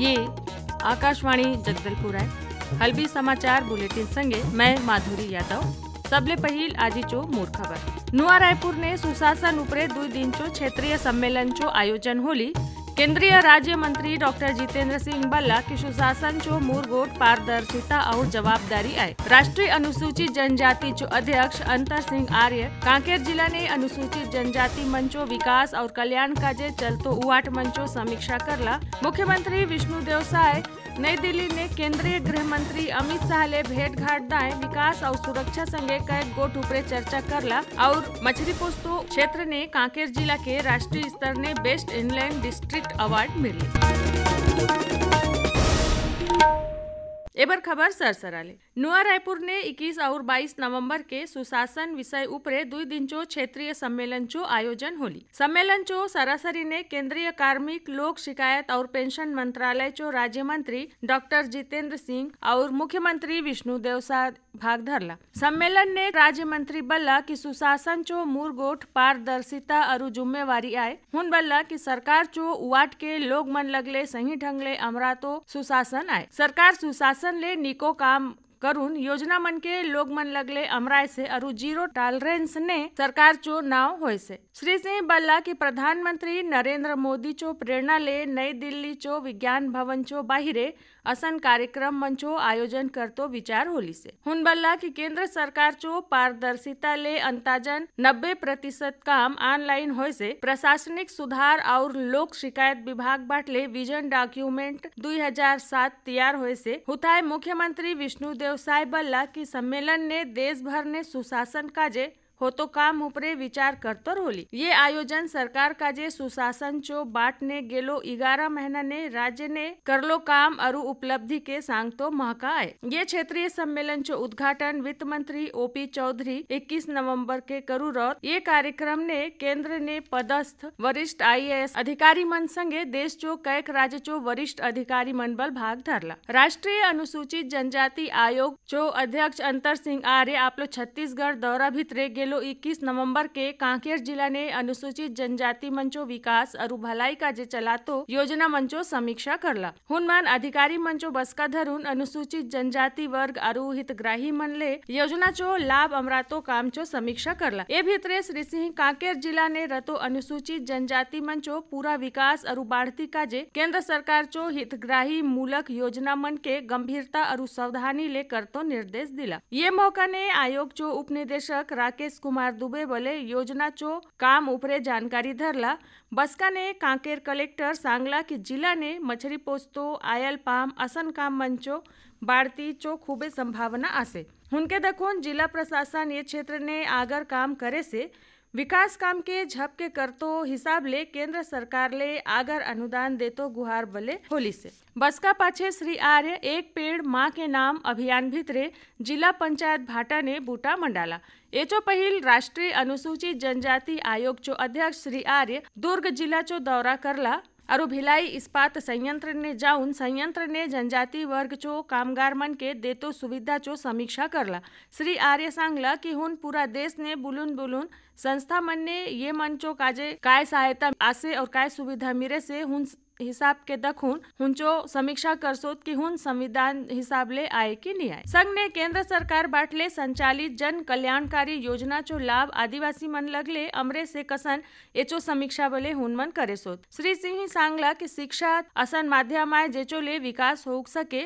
ये आकाशवाणी जगदलपुर है हल्बी समाचार बुलेटिन संगे मैं माधुरी यादव सबले पहल आज चो मूळ खबर नुआ रायपुर ने सुशासन उपरे दुई चो क्षेत्रीय सम्मेलन चो आयोजन होली केंद्रीय राज्य मंत्री डॉक्टर जितेंद्र सिंह बल्ला की सुशासन चो मूरगोट पारदर्शिता और जवाबदारी आए राष्ट्रीय अनुसूचित जनजाति चो अध्यक्ष अंतर सिंह आर्य कांकेर जिला ने अनुसूचित जनजाति मंचो विकास और कल्याण का काजे चलतो उवाट मंचो समीक्षा करला मुख्यमंत्री विष्णु देव साय नई दिल्ली में केंद्रीय गृह मंत्री अमित शाह ले भेंट घाट दाए विकास और सुरक्षा संगे कैक गोट उपरे चर्चा कर ला और मछली पोस्तो क्षेत्र ने कांकेर जिला के राष्ट्रीय स्तर ने बेस्ट इनलैंड डिस्ट्रिक्ट अवार्ड मिले एबर એબર ખબર नुआ रायपुर ने इक्कीस और 22 नवंबर के सुशासन विषय उपरे दुई दिन चो क्षेत्रीय सम्मेलन चो आयोजन होली सम्मेलन चो सरासरी ने केंद्रीय कार्मिक लोक शिकायत और पेंशन मंत्रालय चो राज्य मंत्री डॉक्टर जितेंद्र सिंह और मुख्यमंत्री विष्णु देवसाद सम्मेलन ने राज्य मंत्री बल्ला की सुशासन चो गोठ पारदर्शिता और जुम्मेवारी आए हुन बल्ला की सरकार चो उवाट के लोग मन लगले सही ढंग ले अमरा तो सुशासन आए सरकार सुशासन ले निको काम करुण योजना मन के लोग मन लगले अमराय से अरु जीरो टॉलरेंस ने सरकार चो नाव हो से श्री सिंह बल्ला की प्रधानमंत्री नरेंद्र मोदी चो प्रेरणा ले नई दिल्ली चो विज्ञान भवन चो बाहिरे અસન કાર્યક્રમ મંચો આયોજન विचार होली से હુન बल्ला की केंद्र सरकार चो पारदर्शिता ले अंताजन 90 प्रतिशत काम ऑनलाइन हो से प्रशासनिक सुधार और लोक शिकायत विभाग बाटले विजन डॉक्यूमेंट 2007 तैयार होय से हुताय मुख्यमंत्री देव साय बल्ला की सम्मेलन ने देश भर ने सुशासन का जे हो तो काम विचार કામ ઉપરે रोली ये आयोजन सरकार का जे सुशासन चो बाट ने गेलो ग्यारह महीना ने राज्य ने करलो काम अरु उपलब्धि के सांग तो है ये क्षेत्रीय सम्मेलन चो उद्घाटन वित्त मंत्री ओ पी चौधरी इक्कीस नवम्बर के करू रोत ये कार्यक्रम ने केंद्र ने पदस्थ वरिष्ठ एस अधिकारी मन संगे देश चो कैक राज्य चो वरिष्ठ अधिकारी मन बल भाग धरला राष्ट्रीय अनुसूचित जनजाति आयोग जो अध्यक्ष अंतर सिंह आर्य आप लोग छत्तीसगढ़ दौरा भीतरे गेलो चालू 21 नवंबर के कांकेर जिला ने अनुसूचित जनजाति मंचो विकास अरु भलाई का चला तो योजना मंचो समीक्षा कर ला हनुमान अधिकारी मंचो बसका धरून अनुसूचित जनजाति वर्ग अरु हितग्राही मन ले योजना चो लाभ अमरातो चो समीक्षा कर ला ए भीतरे श्री सिंह कांकेर जिला ने रतो अनुसूचित जनजाति मंचो पूरा विकास अरु बाढ़ती का जे केंद्र सरकार चो हितग्राही मूलक योजना मन के गंभीरता अरु सावधानी ले कर तो निर्देश दिला ये मौका ने आयोग चो उपनिदेशक राकेश कुमार दुबे बोले योजना चो काम उपरे जानकारी धरला बसका ने कांकेर कलेक्टर सांगला की जिला ने मछरी पोस्तो आयल पाम असन काम मंचो बाढ़ती चो खूबे संभावना आसे उनके दखोन जिला प्रशासन ये क्षेत्र ने आगर काम करे से विकास काम के કે ઝપકે કરતો हिसाब ले केंद्र सरकार ले आगर अनुदान दे तो गुहार बले होली से बसका पाछे श्री आर्य एक पेड़ माँ के नाम अभियान भीतरे जिला पंचायत भाटा ने बूटा मंडाला एचो पहिल राष्ट्रीय अनुसूचित जनजाति आयोग चो अध्यक्ष श्री आर्य दुर्ग जिला चो दौरा करला अरु भिलाई इस्पात संयंत्र ने जाऊन संयंत्र ने जनजाति वर्ग चो कामगार मन के देतो सुविधा चो समीक्षा करला श्री आर्य सांगला कि हुन पूरा देश ने बुलुन बुलुन संस्था मन ने ये मन चो काजे काय सहायता आसे और काय सुविधा मिले से हुन हिसाब केदा खून हुंचो समीक्षा करसोत की हुन संविधान हिसाब ले आए की नहीं आए संघ ने केंद्र सरकार बाटले संचालित जन कल्याणकारी योजना चो लाभ आदिवासी मन लगले अमरे से कसन एचो समीक्षा बोले हुन मन करे सोत श्री सिंह सांगला की शिक्षा असन माध्यम आए जेचो ले विकास हो सके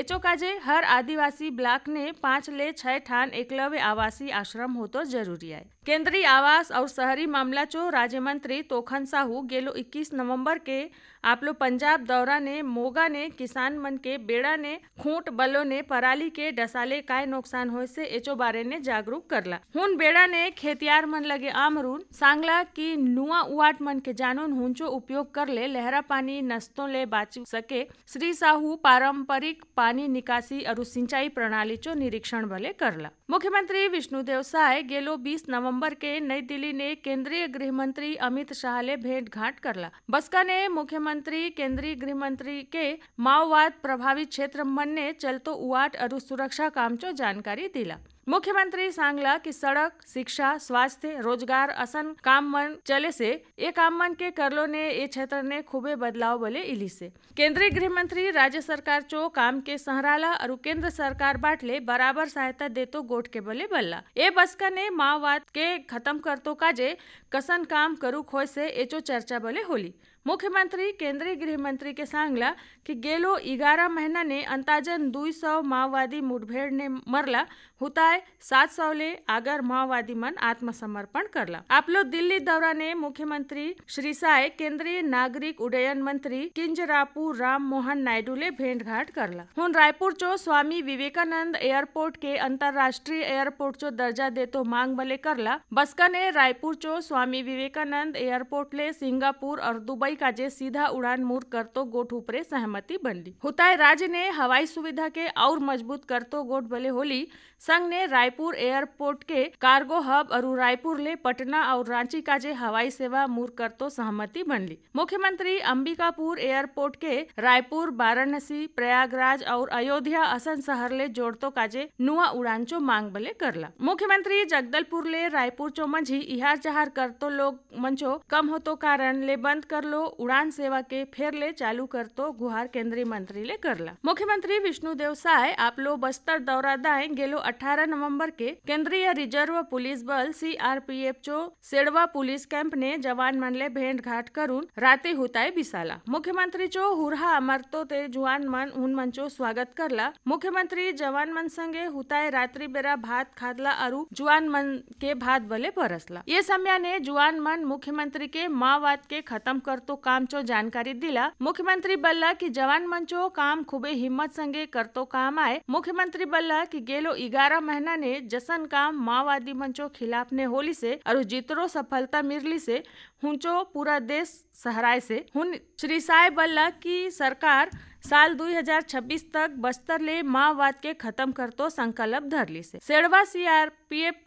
एचो काजे हर आदिवासी ब्लॉक ने पांच ले छह ठान एकलव्य आवासीय आश्रम हो तो जरूरी है केंद्रीय आवास और शहरी मामला चो राज्य मंत्री तोखन साहू गेलो 21 नवंबर के आपलो पंजाब दौरा ने मोगा ने किसान मन के बेड़ा ने खूंट बलो ने पराली के डसाले काय नुकसान हो से एचो बारे ने जागरूक करला हुन बेड़ा ने खेतियार मन लगे आमरून सांगला की नुआ उट मन के जानून हुंचो उपयोग कर ले लहरा पानी नस्तों ले बाच सके श्री साहू पारंपरिक पानी निकासी और सिंचाई प्रणाली चो निरीक्षण भले करला मुख्यमंत्री विष्णु देव साय गेलो बीस नवम्बर नवंबर के नई दिल्ली ने केंद्रीय गृह मंत्री अमित शाह ले भेंट घाट कर ला बसका ने मुख्यमंत्री केंद्रीय गृह मंत्री के माओवाद प्रभावित क्षेत्र मन ने चलतो उट और सुरक्षा काम चो जानकारी दिला मुख्यमंत्री सांगला की सड़क शिक्षा स्वास्थ्य रोजगार असन काम मन चले से ये काम मन के करलो ने ये क्षेत्र ने खूबे बदलाव बोले इली से केंद्रीय गृह मंत्री राज्य सरकार चो काम के सहराला और केंद्र सरकार बाटले बराबर सहायता दे तो गोट के बोले बल्ला ये बसका ने माओवाद के खत्म कर तो काजे कसन काम करू खो से एचो चर्चा बोले होली मुख्यमंत्री केंद्रीय गृह मंत्री के सांगला कि गेलो ग्यारह महीना ने अंताजन दुई सौ माओवादी मुठभेड़ ने मरला हुताय सात सौ ले आगर माओवादी मन आत्मसमर्पण करला लोग दिल्ली दौरा ने मुख्यमंत्री श्री साय केंद्रीय नागरिक उड्डयन मंत्री किंजरापू राम मोहन नायडू ले भेंट घाट करला हूँ रायपुर चो स्वामी विवेकानंद एयरपोर्ट के अंतर्राष्ट्रीय एयरपोर्ट चो दर्जा दे तो मांग बले करला बसका ने रायपुर चो स्वामी विवेकानंद एयरपोर्ट ले सिंगापुर और दुबई सीधा उड़ान मूर कर तो गोट ऊपरे सहमति बन ली हुताय राज्य ने हवाई सुविधा के और मजबूत करतो गोट भले होली संघ ने रायपुर एयरपोर्ट के कार्गो हब और रायपुर ले पटना और रांची काजे हवाई सेवा मूर करतो सहमति बन ली मुख्यमंत्री अंबिकापुर एयरपोर्ट के रायपुर वाराणसी प्रयागराज और अयोध्या असन शहर ले जोड़तो काजे नुआ उड़ान चो मांग भले करला मुख्यमंत्री जगदलपुर ले रायपुर चो मंझी इहार जहार करतो लोग मंचो कम होतो कारण ले बंद कर लो उड़ान सेवा के फेर ले चालू कर तो गुहार केंद्रीय मंत्री ले कर ला मुख्यमंत्री विष्णु देव साय आप लोग बस्तर दौरा दाए गेलो अठारह नवम्बर के केंद्रीय रिजर्व पुलिस बल सी आर पी एफ चो सेड़वा पुलिस कैंप ने जवान मन ले भेंट घाट करून राते हुताए बिसाला मुख्यमंत्री चो हुरहा अमरतो ते जुआन मन उन मंचो स्वागत करला मुख्यमंत्री जवान मन संगे हुताए रात्रि बेरा भात खादला अरु जुआन मन के भात बले परसला ये समय ने जुआन मन मुख्यमंत्री के माँ बात के खत्म कर કરતો तो काम चो जानकारी दिला मुख्यमंत्री बल्ला की जवान मंचो काम खुबे हिम्मत संगे करतो काम आए मुख्यमंत्री बल्ला की गेलो ग्यारह महीना ने जसन काम माओवादी मंचो खिलाफ ने होली से और जितरो सफलता मिली से हुंचो पूरा देश सहराय से हुन श्री साय बल्ला की सरकार साल સાલ દુઈ હજાર છવ્વીસ તક બસ્તરલે માઓવાદ કે ખતમ કરતો સંકલ્પ ધરલી છે સેડવા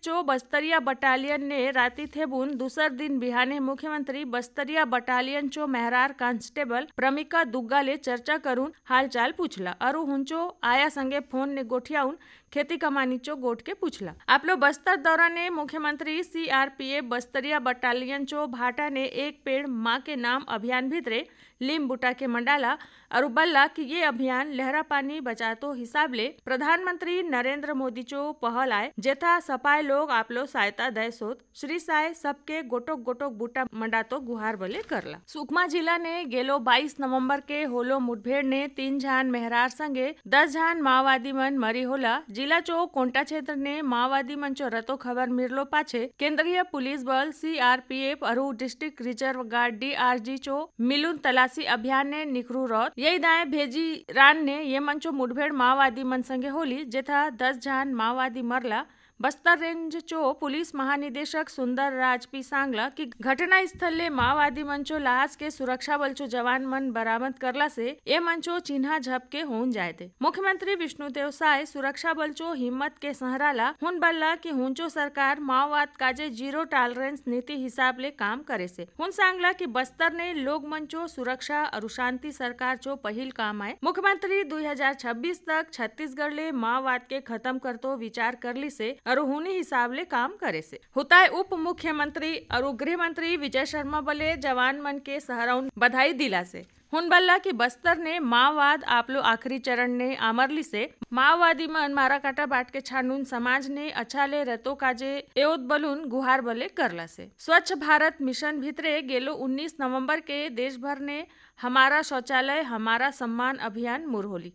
चो बस्तरिया बटालियन ने राति थे बुन दूसर दिन बिहाने मुख्यमंत्री बस्तरिया बटालियन चो मेहरार कांस्टेबल प्रमिका दुग्गा ले चर्चा करून हालचाल पूछला अरु हुंचो आया संगे फोन ने गोठियाउन खेती कमानी चो गोट के पूछला आप लोग बस्तर दौरा ने मुख्यमंत्री एफ बस्तरिया बटालियन चो भाटा ने एक पेड़ माँ के नाम अभियान भीतरे लिम्बुटा के मंडाला अरुबल्ला की ये अभियान लहरा पानी बचातो ले प्रधानमंत्री नरेंद्र मोदी चो पहल आए जेथा सपाय लोग आपलो सहायता दय सोत श्री साय सबके गोटोक गोटोक बूटा मंडातो गुहार बले करला सुकमा जिला ने गेलो 22 नवंबर के होलो मुठभेड़ ने तीन जान मेहरार संगे दस जान माओवादी मन मरी होला जिला चो कोंटा क्षेत्र ने माओवादी मन चो रतो खबर मिललो पाछे केंद्रीय पुलिस बल सीआरपीएफ अरु डिस्ट्रिक्ट रिजर्व गार्ड डीआरजी चो मिलुन तलाश राशि अभियान ने निकरू रोत यही दाएं भेजी रान ने ये मंचो मुठभेड़ माओवादी मन संगे होली जेथा दस जान माओवादी मरला चो पुलिस महानिदेशक सुंदर राज पी सांगला की घटना स्थल ले माओवादी मंचो लाश के सुरक्षा बल चो जवान मन बरामद करला से ये मंचो झप झपके होन जाए थे मुख्यमंत्री विष्णु देव साय सुरक्षा बल चो हिम्मत के सहराला हुन बल्ला की हुंचो सरकार माओवाद काजे जीरो टॉलरेंस नीति हिसाब ले काम करे से हुन सांगला की बस्तर ने लोग मंचो सुरक्षा और शांति सरकार चो पहल काम आए मुख्यमंत्री छब्बीस तक छत्तीसगढ़ ले माओवाद के खत्म कर तो विचार कर ली से ले काम करे से होता है उप मुख्यमंत्री और गृह मंत्री विजय शर्मा बोले जवान मन के સહરાઉન बधाई दिला से हुन बल्ला की बस्तर ने माओवाद आप लोग आखिरी चरण ने आमरली से माओवादी मन मारा काटा बाट के छानून समाज ने अच्छा ले रतो काजे एवत बलून गुहार बले करला से स्वच्छ भारत मिशन भीतरे गेलो 19 नवंबर के देश भर ने हमारा शौचालय हमारा सम्मान अभियान मुरहोली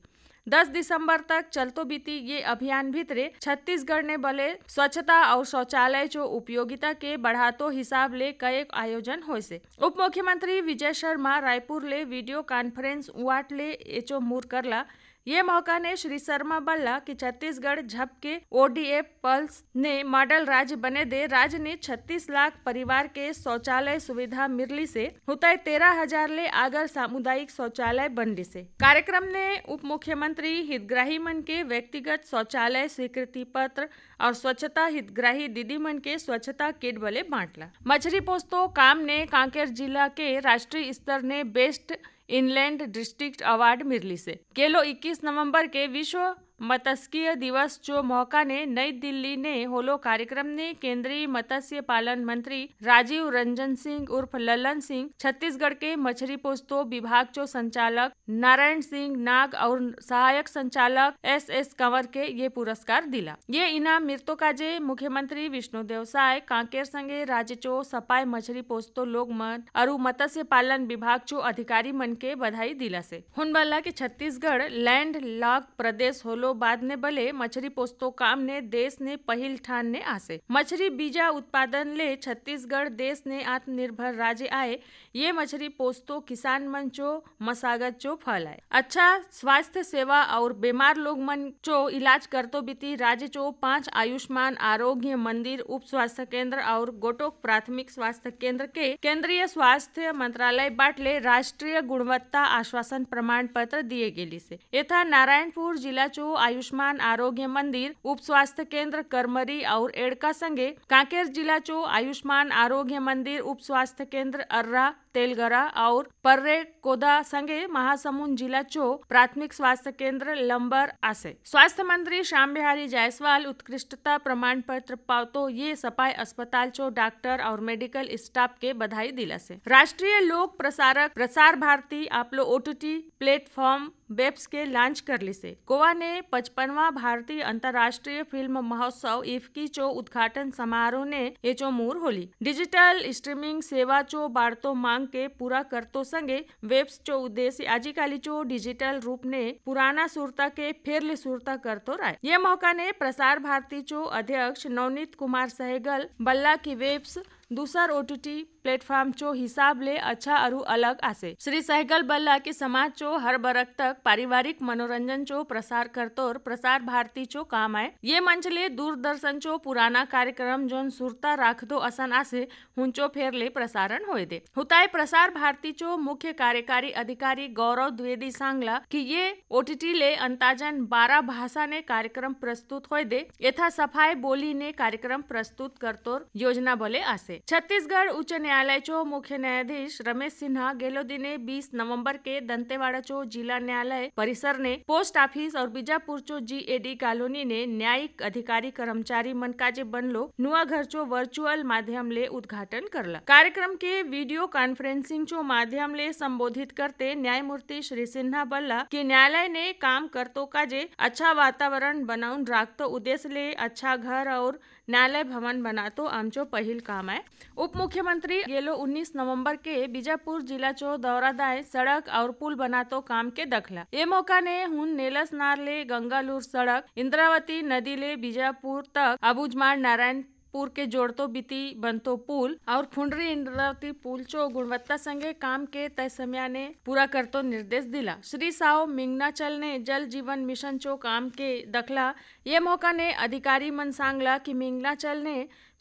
10 दिसंबर तक चलतो बीती ये अभियान भीतरे छत्तीसगढ़ ने भले स्वच्छता और शौचालय जो उपयोगिता के बढ़ातो हिसाब ले कई आयोजन हो से उप मुख्यमंत्री विजय शर्मा रायपुर ले वीडियो कॉन्फ्रेंस वाट ले एचो मुर करला ये मौका ने श्री शर्मा बल्ला की छत्तीसगढ़ झप के ओडीएफ पल्स ने मॉडल राज्य बने दे राज्य ने 36 लाख परिवार के शौचालय सुविधा मिरली से हुतय तेरह हजार ले आगर सामुदायिक शौचालय बंडी से कार्यक्रम ने उप मुख्यमंत्री हितग्राही मन के व्यक्तिगत शौचालय स्वीकृति पत्र और स्वच्छता हितग्राही दीदी मन के स्वच्छता किट बले बांटला मछली पोस्तो काम ने कांकेर जिला के राष्ट्रीय स्तर ने बेस्ट इनलैंड डिस्ट्रिक्ट अवार्ड मिर्ली से गेलो 21 नवंबर के विश्व मत्स्य दिवस जो मौका ने नई दिल्ली ने होलो कार्यक्रम ने केंद्रीय मत्स्य पालन मंत्री राजीव रंजन सिंह उर्फ ललन सिंह छत्तीसगढ़ के मछली पोस्तो विभाग जो संचालक नारायण सिंह नाग और सहायक संचालक एस एस कंवर के ये पुरस्कार दिला ये इनाम मृतो का मुख्य मुख्यमंत्री विष्णु देवसाय कांकेर संगे राज्य चो सपाई मछली पोस्तो लोग मन और मत्स्य पालन विभाग चो अधिकारी मन के बधाई दिला से हुन बल्ला के छत्तीसगढ़ लैंड लॉक प्रदेश होलो बाद ने સાલો पोस्तो काम ने देश ने पहल ठान ने आसे મછરી बीजा उत्पादन ले छत्तीसगढ़ देश ने आत्मनिर्भर राज्य आए ये मछली पोस्तो किसान मन चो मसागत चो फल आए अच्छा स्वास्थ्य सेवा और बीमार लोग मन चो इलाज तो बीती राज्य चो पाँच आयुष्मान आरोग्य मंदिर उप स्वास्थ्य केंद्र और गोटोक प्राथमिक स्वास्थ्य केंद्र के केंद्रीय स्वास्थ्य मंत्रालय बाटले राष्ट्रीय गुणवत्ता आश्वासन प्रमाण पत्र दिए गए यथा नारायणपुर जिला चो आयुष्मान आरोग्य मंदिर उप स्वास्थ्य केंद्र करमरी और एड़का संगे कांकेर जिला चो आयुष्मान आरोग्य मंदिर उप स्वास्थ्य केंद्र अर्रा तेलगरा और पर्रे कोदा संगे महासमुंद जिला चो प्राथमिक स्वास्थ्य केंद्र लंबर आसे स्वास्थ्य मंत्री श्याम बिहारी जायसवाल उत्कृष्टता प्रमाण पत्र पावतो ये सपाई अस्पताल चो डॉक्टर और मेडिकल स्टाफ के बधाई दिला से राष्ट्रीय लोक प्रसारक प्रसार भारती आप लोग ओटीटी प्लेटफॉर्म वेब्स के लॉन्च कर ली से गोवा ने पचपनवा भारतीय अंतर्राष्ट्रीय फिल्म महोत्सव इफ्की चो उद्घाटन समारोह ने ये चो मूर होली डिजिटल स्ट्रीमिंग सेवा चो बारतो मांग के पूरा तो संगे वेब्स चो उद्देश्य आजिकाली चो डिजिटल रूप ने पुराना सुरता के फिर सुरता करतो रहा ये मौका ने प्रसार भारती चो अध्यक्ष नवनीत कुमार सहगल बल्ला की वेब्स दूसर ओटीटी प्लेटफॉर्म चो हिसाब ले अच्छा अरु अलग आसे श्री सहगल बल्ला के समाज चो हर बरक तक पारिवारिक मनोरंजन चो प्रसार करतो और प्रसार भारती चो काम आए ये मंच ले दूरदर्शन चो पुराना कार्यक्रम जो सुरता राख दो असन आसे हुंचो फेर ले प्रसारण हो दे हुताए प्रसार भारती चो मुख्य कार्यकारी अधिकारी गौरव द्विवेदी सांगला की ये टी ले अंताजन बारह भाषा ने कार्यक्रम प्रस्तुत हो दे यथा सफाई बोली ने कार्यक्रम प्रस्तुत करतो योजना बोले आसे छत्तीसगढ़ उच्च न्यायालय न्यायालय चो मुख्य न्यायाधीश रमेश सिन्हा गेलो दिने बीस नवम्बर के दंतेवाड़ा चो जिला न्यायालय परिसर ने पोस्ट ऑफिस और बीजापुर चो जीएडी कॉलोनी ने न्यायिक अधिकारी कर्मचारी मन बन बनलो नुआ घर चो वर्चुअल माध्यम ले उद्घाटन करला कार्यक्रम के वीडियो कॉन्फ्रेंसिंग चो माध्यम ले संबोधित करते न्यायमूर्ति श्री सिन्हा बल्ला की न्यायालय ने काम करतो काजे अच्छा वातावरण बनाउन राख तो उद्देश्य ले अच्छा घर और न्यायालय बना तो બનાતો चो पहल काम है उप मुख्यमंत्री गेलो 19 नवंबर के बीजापुर जिला चो दौरादाय सड़क और पुल बना तो काम के दखला ये मौका ने हुन नेलस ले गंगालूर सड़क इंद्रावती नदी ले बीजापुर तक अबूजमार नारायण पूर के जोड़तो बीती बनतो पुल और खुंडरी इंद्रावती पुल चो गुणवत्ता संगे काम के तय समय ने पूरा करतो निर्देश दिला श्री साव चल ने जल जीवन मिशन चो काम के दखला ये मौका ने अधिकारी मन सांगला कि चल ने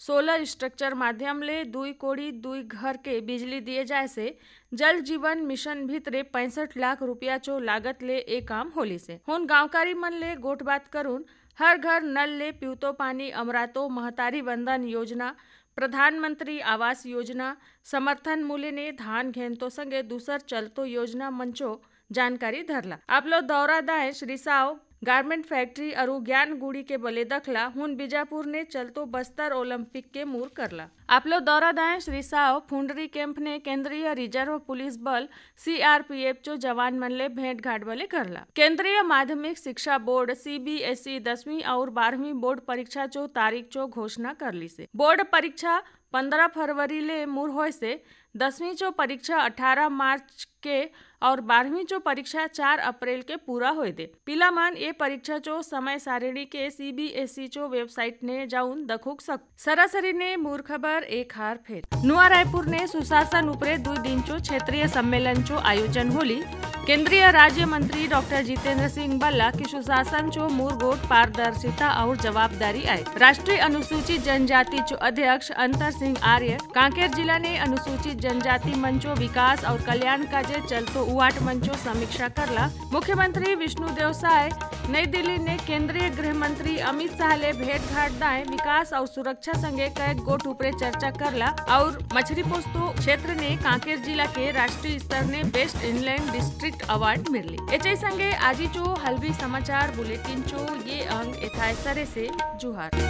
सोलर स्ट्रक्चर माध्यम ले दुई कोड़ी दुई घर के बिजली दिए जाए से जल जीवन मिशन भीतरे पैंसठ लाख रुपया चो लागत ले ए काम होली से हुन गांवकारी मन ले गोट बात करून हर घर नल ले पीवतो पानी अमरातो महतारी बंधन योजना પ્રધાનમંત્રી આવાસ યોજના સમર્થન મૂલ્યને ધાન ઘેનતો સંગે દુસર ચલતો યોજના મંચો જાણકારી ધરલા આપલો દૌરા દાએ શ્રી સાવ गारमेंट फॅक्टरी ज्ञान गुड़ी बले दखला हुन ने चलतो बस्तर ओलंपिक के मूर करला लोग दौरा दाए श्री साव फुंडरी कैंप ने केंद्रीय रिजर्व पुलिस बल सीआरपीएफ जो जवान मन ले भेंट घाट बले करला केंद्रीय माध्यमिक शिक्षा बोर्ड सीबीएसई दसवीं और बारहवीं बोर्ड परीक्षा चो तारीख चो घोषणा कर ली से बोर्ड परीक्षा पंद्रह फरवरी ले मूर हो से दसवीं चो परीक्षा अठारह मार्च के और बारहवीं जो परीक्षा चार अप्रैल के पूरा हो दे पीला मान ये परीक्षा जो समय सारिणी के सी बी एस ई चो वेबसाइट ने जाऊन दखुक सक सरासरी ने मूर खबर एक हार फेर नुआ रायपुर ने सुशासन उपरे दो दिन चो क्षेत्रीय सम्मेलन चो आयोजन होली केंद्रीय राज्य मंत्री डॉक्टर जितेंद्र सिंह बल्ला की सुशासन चो मूर गोट पारदर्शिता और जवाबदारी आए राष्ट्रीय अनुसूचित जनजाति चो अध्यक्ष अंतर सिंह आर्य कांकेर जिला ने अनुसूचित जनजाति मंचो विकास और कल्याण का जे चल उवाट मंचो समीक्षा करला मुख्यमंत्री विष्णु देव साय नई दिल्ली ने केंद्रीय गृह मंत्री अमित शाह ले भेंट घाट दाए विकास और सुरक्षा संगे कैक गोट ऊपरे चर्चा ला और मछली पोस्तो क्षेत्र ने कांकेर जिला के राष्ट्रीय स्तर ने बेस्ट इनलैंड डिस्ट्रिक्ट अवार्ड मिली एच संगे आजी चो हल्बी समाचार बुलेटिन चो ये अंग एथाय सरे से जुहार